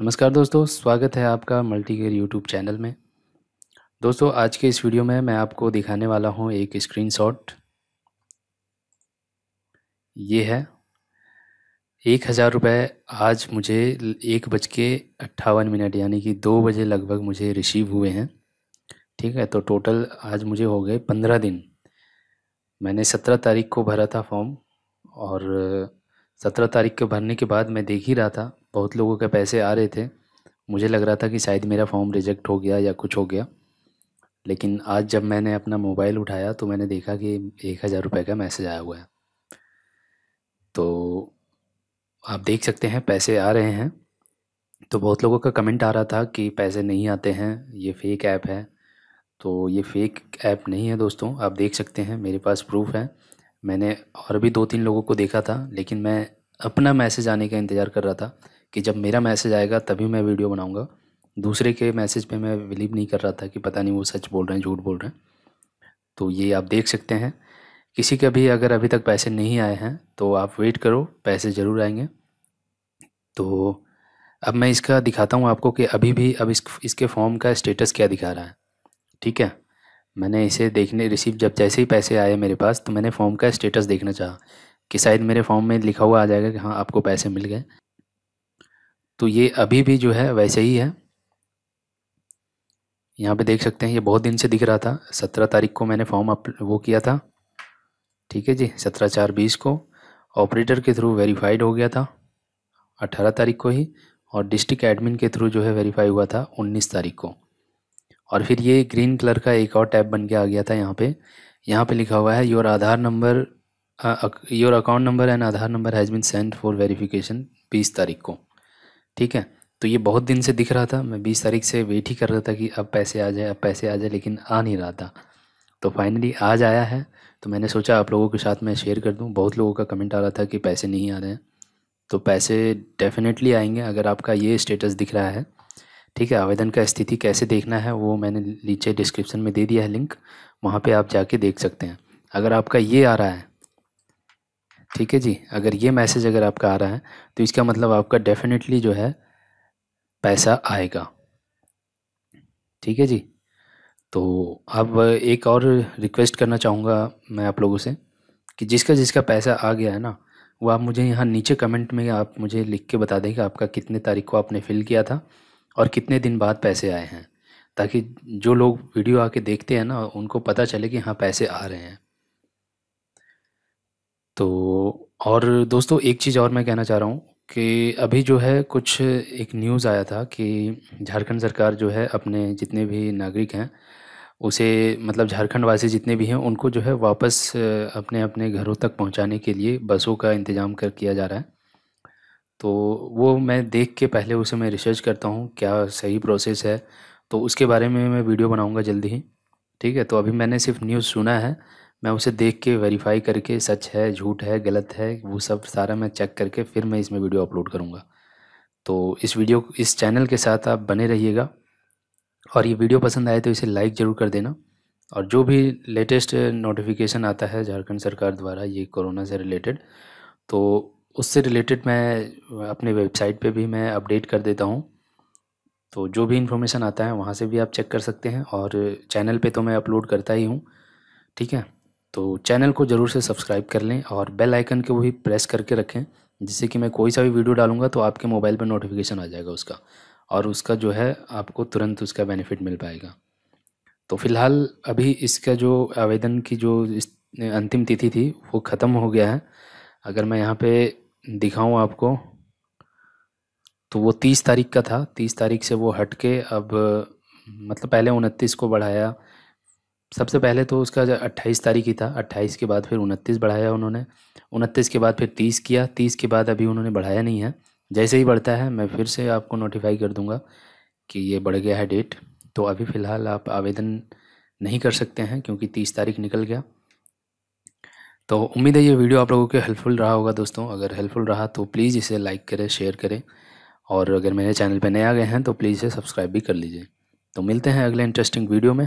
नमस्कार दोस्तों स्वागत है आपका मल्टी केयर यूट्यूब चैनल में दोस्तों आज के इस वीडियो में मैं आपको दिखाने वाला हूं एक स्क्रीनशॉट ये है एक हज़ार रुपये आज मुझे एक बज के अट्ठावन मिनट यानी कि दो बजे लगभग मुझे रिसीव हुए हैं ठीक है तो टोटल आज मुझे हो गए पंद्रह दिन मैंने सत्रह तारीख को भरा था फॉर्म और सत्रह तारीख को भरने के बाद मैं देख ही रहा था बहुत लोगों के पैसे आ रहे थे मुझे लग रहा था कि शायद मेरा फॉर्म रिजेक्ट हो गया या कुछ हो गया लेकिन आज जब मैंने अपना मोबाइल उठाया तो मैंने देखा कि एक हज़ार रुपये का मैसेज आया हुआ है तो आप देख सकते हैं पैसे आ रहे हैं तो बहुत लोगों का कमेंट आ रहा था कि पैसे नहीं आते हैं ये फ़ेक ऐप है तो ये फ़ेक ऐप नहीं है दोस्तों आप देख सकते हैं मेरे पास प्रूफ है मैंने और भी दो तीन लोगों को देखा था लेकिन मैं अपना मैसेज आने का इंतज़ार कर रहा था कि जब मेरा मैसेज आएगा तभी मैं वीडियो बनाऊँगा दूसरे के मैसेज पे मैं बिलीव नहीं कर रहा था कि पता नहीं वो सच बोल रहे हैं झूठ बोल रहे हैं तो ये आप देख सकते हैं किसी के भी अगर अभी तक पैसे नहीं आए हैं तो आप वेट करो पैसे ज़रूर आएंगे तो अब मैं इसका दिखाता हूँ आपको कि अभी भी अब इस इसके फॉर्म का स्टेटस क्या दिखा रहा है ठीक है मैंने इसे देखने रिसीव जब जैसे ही पैसे आए मेरे पास तो मैंने फॉर्म का स्टेटस देखना चाहा कि शायद मेरे फॉर्म में लिखा हुआ आ जाएगा कि हाँ आपको पैसे मिल गए तो ये अभी भी जो है वैसे ही है यहाँ पे देख सकते हैं ये बहुत दिन से दिख रहा था सत्रह तारीख को मैंने फॉर्म अप वो किया था ठीक है जी सत्रह चार बीस को ऑपरेटर के थ्रू वेरीफाइड हो गया था अट्ठारह तारीख को ही और डिस्ट्रिक्ट एडमिन के थ्रू जो है वेरीफाई हुआ था उन्नीस तारीख को और फिर ये ग्रीन कलर का एक और टैब बन के आ गया था यहाँ पे यहाँ पे लिखा हुआ है your Aadhaar number your account number and Aadhaar number has been send for verification बीस तारीख को ठीक है? तो ये बहुत दिन से दिख रहा था, मैं बीस तारीख से वेट ही कर रहा था कि अब पैसे आ जाए अब पैसे आ जाए लेकिन आ नहीं रहा था। तो फाइनली आज आया है, तो मैंने सोचा आप लोगों के साथ मैं शेयर कर दूँ, बहुत लोगों का कमेंट आ रहा था कि पैसे नहीं आ रहे हैं। तो पैसे डेफ़िनेटली आएंगे अगर आपका ये स्टेटस दिख रहा है, ठीक है? आवेदन का स्थिति कैसे देखना है वो मैंने नीचे डिस्क्रिप्शन में दे दिया है लिंक, वहाँ पे आप जाके देख सकते हैं। अगर आपका ये आ रहा है ठीक है जी अगर ये मैसेज अगर आपका आ रहा है तो इसका मतलब आपका डेफिनेटली जो है पैसा आएगा ठीक है जी तो अब एक और रिक्वेस्ट करना चाहूँगा मैं आप लोगों से कि जिसका जिसका पैसा आ गया है ना वो आप मुझे यहाँ नीचे कमेंट में आप मुझे लिख के बता दें कि आपका कितने तारीख को आपने फ़िल किया था और कितने दिन बाद पैसे आए हैं ताकि जो लोग वीडियो आके देखते हैं ना उनको पता चले कि हाँ पैसे आ रहे हैं तो और दोस्तों एक चीज़ और मैं कहना चाह रहा हूँ कि अभी जो है कुछ एक न्यूज़ आया था कि झारखंड सरकार जो है अपने जितने भी नागरिक हैं उसे मतलब झारखंड वासी जितने भी हैं उनको जो है वापस अपने अपने घरों तक पहुंचाने के लिए बसों का इंतज़ाम कर किया जा रहा है तो वो मैं देख के पहले उसे मैं रिसर्च करता हूँ क्या सही प्रोसेस है तो उसके बारे में मैं वीडियो बनाऊँगा जल्दी ही ठीक है तो अभी मैंने सिर्फ न्यूज़ सुना है मैं उसे देख के वेरीफाई करके सच है झूठ है गलत है वो सब सारा मैं चेक करके फिर मैं इसमें वीडियो अपलोड करूँगा तो इस वीडियो इस चैनल के साथ आप बने रहिएगा और ये वीडियो पसंद आए तो इसे लाइक ज़रूर कर देना और जो भी लेटेस्ट नोटिफिकेशन आता है झारखंड सरकार द्वारा ये कोरोना से रिलेटेड तो उससे रिलेटेड मैं अपने वेबसाइट पे भी मैं अपडेट कर देता हूँ तो जो भी इन्फॉर्मेशन आता है वहाँ से भी आप चेक कर सकते हैं और चैनल पे तो मैं अपलोड करता ही हूँ ठीक है तो चैनल को ज़रूर से सब्सक्राइब कर लें और बेल आइकन वो भी प्रेस करके रखें जिससे कि मैं कोई सा भी वीडियो डालूंगा तो आपके मोबाइल पर नोटिफिकेशन आ जाएगा उसका और उसका जो है आपको तुरंत उसका बेनिफिट मिल पाएगा तो फिलहाल अभी इसका जो आवेदन की जो अंतिम तिथि थी वो ख़त्म हो गया है अगर मैं यहाँ पर दिखाऊँ आपको तो वो तीस तारीख का था तीस तारीख से वो हट के अब मतलब पहले उनतीस को बढ़ाया सबसे पहले तो उसका अट्ठाईस तारीख ही था अट्ठाईस के बाद फिर उनतीस बढ़ाया उन्होंने उनतीस के बाद फिर तीस किया तीस के बाद अभी उन्होंने बढ़ाया नहीं है जैसे ही बढ़ता है मैं फिर से आपको नोटिफाई कर दूंगा कि ये बढ़ गया है डेट तो अभी फ़िलहाल आप आवेदन नहीं कर सकते हैं क्योंकि तीस तारीख निकल गया तो उम्मीद है ये वीडियो आप लोगों के हेल्पफुल रहा होगा दोस्तों अगर हेल्पफुल रहा तो प्लीज़ इसे लाइक करें शेयर करें और अगर मेरे चैनल पर नए आ गए हैं तो प्लीज़ इसे सब्सक्राइब भी कर लीजिए तो मिलते हैं अगले इंटरेस्टिंग वीडियो में